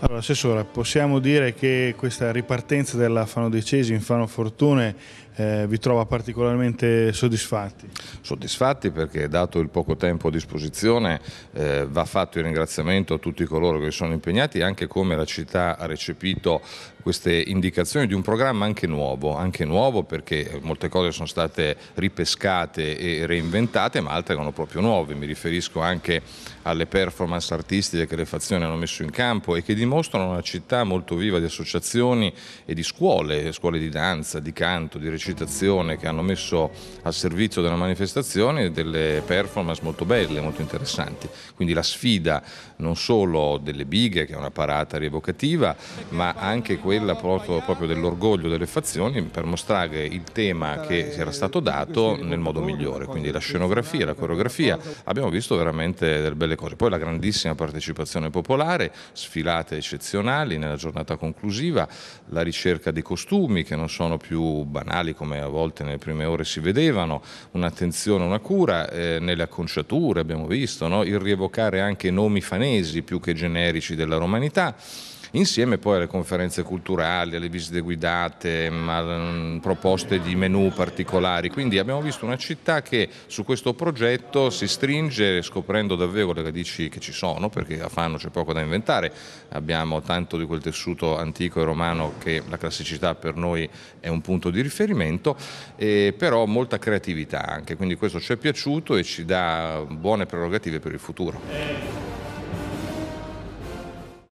Allora, Assessora, possiamo dire che questa ripartenza della Fano Decesi in Fano Fortune eh, vi trova particolarmente soddisfatti? Soddisfatti perché dato il poco tempo a disposizione eh, va fatto il ringraziamento a tutti coloro che sono impegnati anche come la città ha recepito queste indicazioni di un programma anche nuovo, anche nuovo perché molte cose sono state ripescate e reinventate ma altre erano proprio nuove, mi riferisco anche alle performance artistiche che le fazioni hanno messo in campo e che dimostrano una città molto viva di associazioni e di scuole, scuole di danza, di canto, di recitazione suscitazione che hanno messo al servizio della manifestazione delle performance molto belle, molto interessanti. Quindi la sfida non solo delle bighe, che è una parata rievocativa, ma anche quella proprio, proprio dell'orgoglio delle fazioni per mostrare il tema che era stato dato nel modo migliore. Quindi la scenografia, la coreografia, abbiamo visto veramente delle belle cose. Poi la grandissima partecipazione popolare, sfilate eccezionali nella giornata conclusiva, la ricerca dei costumi che non sono più banali come a volte nelle prime ore si vedevano, un'attenzione, una cura eh, nelle acconciature abbiamo visto, no? il rievocare anche nomi fanesi più che generici della romanità insieme poi alle conferenze culturali, alle visite guidate, mm, mm, proposte di menù particolari, quindi abbiamo visto una città che su questo progetto si stringe scoprendo davvero le radici che ci sono, perché a Fanno c'è poco da inventare, abbiamo tanto di quel tessuto antico e romano che la classicità per noi è un punto di riferimento, però molta creatività anche, quindi questo ci è piaciuto e ci dà buone prerogative per il futuro.